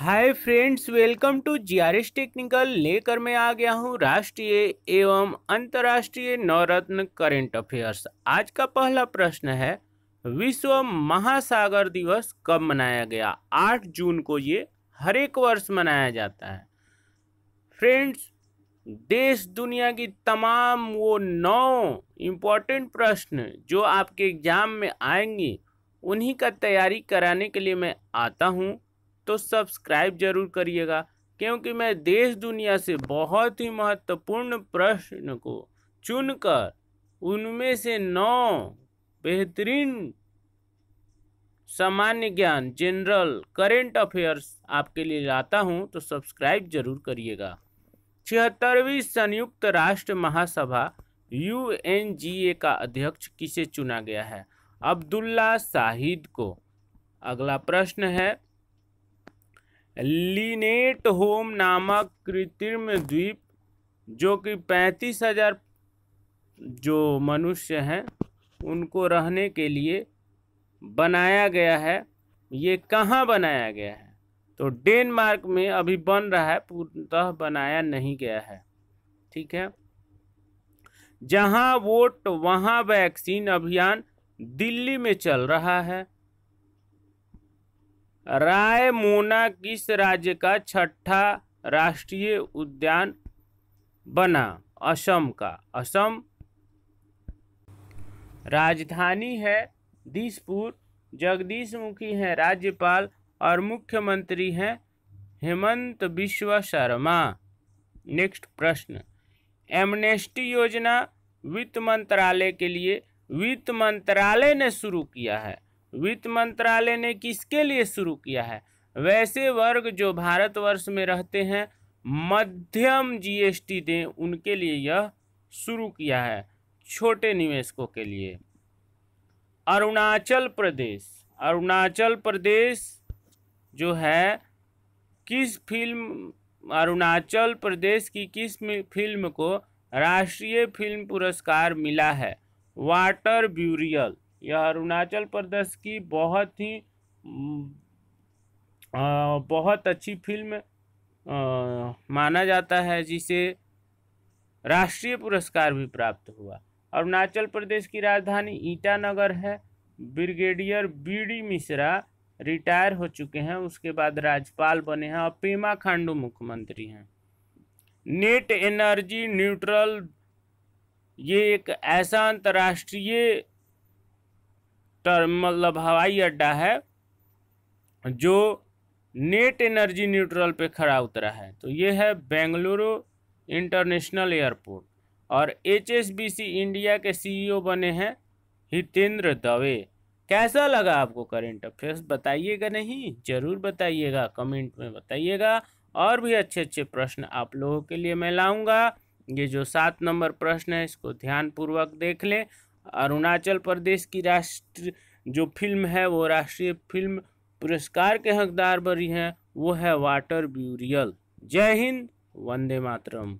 hi friends welcome to GRS technical लेकर मैं आ गया हूँ राष्ट्रीय एवं अंतर्राष्ट्रीय नवरत्न करेंट अफेयर्स आज का पहला प्रश्न है विश्व महासागर दिवस कब मनाया गया 8 जून को ये हर एक वर्ष मनाया जाता है फ्रेंड्स देश दुनिया की तमाम वो नौ इम्पॉर्टेंट प्रश्न जो आपके एग्जाम में आएंगी उन्हीं का तैयारी कराने के लिए मैं आता हूँ तो सब्सक्राइब जरूर करिएगा क्योंकि मैं देश दुनिया से बहुत ही महत्वपूर्ण प्रश्न को चुनकर उनमें से नौ बेहतरीन सामान्य ज्ञान जनरल करेंट अफेयर्स आपके लिए लाता हूं तो सब्सक्राइब जरूर करिएगा छिहत्तरवीं संयुक्त राष्ट्र महासभा यूएनजीए का अध्यक्ष किसे चुना गया है अब्दुल्ला साहिद को अगला प्रश्न है लिनेट होम नामक कृत्रिम द्वीप जो कि पैंतीस हजार जो मनुष्य हैं उनको रहने के लिए बनाया गया है ये कहाँ बनाया गया है तो डेनमार्क में अभी बन रहा है पूर्णतः बनाया नहीं गया है ठीक है जहाँ वोट वहाँ वैक्सीन अभियान दिल्ली में चल रहा है रायमोना किस राज्य का छठा राष्ट्रीय उद्यान बना असम का असम राजधानी है दिसपुर जगदीश मुखी हैं राज्यपाल और मुख्यमंत्री हैं हेमंत विश्व शर्मा नेक्स्ट प्रश्न एमनेस्टी योजना वित्त मंत्रालय के लिए वित्त मंत्रालय ने शुरू किया है वित्त मंत्रालय ने किसके लिए शुरू किया है वैसे वर्ग जो भारतवर्ष में रहते हैं मध्यम जीएसटी दें उनके लिए यह शुरू किया है छोटे निवेशकों के लिए अरुणाचल प्रदेश अरुणाचल प्रदेश जो है किस फिल्म अरुणाचल प्रदेश की किस फिल्म को राष्ट्रीय फिल्म पुरस्कार मिला है वाटर ब्यूरियल यह अरुणाचल प्रदेश की बहुत ही आ, बहुत अच्छी फिल्म आ, माना जाता है जिसे राष्ट्रीय पुरस्कार भी प्राप्त हुआ अरुणाचल प्रदेश की राजधानी ईटानगर है brigadier B D Mishra retire हो चुके हैं उसके बाद राज्यपाल बने हैं और पेमा खांडू मुख्यमंत्री हैं नेट एनर्जी न्यूट्रल ये एक ऐसा अंतर्राष्ट्रीय मतलब हवाई अड्डा है जो नेट एनर्जी न्यूट्रल पे खड़ा उतरा है तो ये है बेंगलुरु इंटरनेशनल एयरपोर्ट और एचएसबीसी इंडिया के सीईओ बने हैं हितेंद्र दवे कैसा लगा आपको करेंट अफेयर्स बताइएगा नहीं ज़रूर बताइएगा कमेंट में बताइएगा और भी अच्छे अच्छे प्रश्न आप लोगों के लिए मैं लाऊंगा ये जो सात नंबर प्रश्न है इसको ध्यानपूर्वक देख लें अरुणाचल प्रदेश की राष्ट्र जो फिल्म है वो राष्ट्रीय फिल्म पुरस्कार के हकदार बनी है वो है वाटर ब्यूरियल जय हिंद वंदे मातरम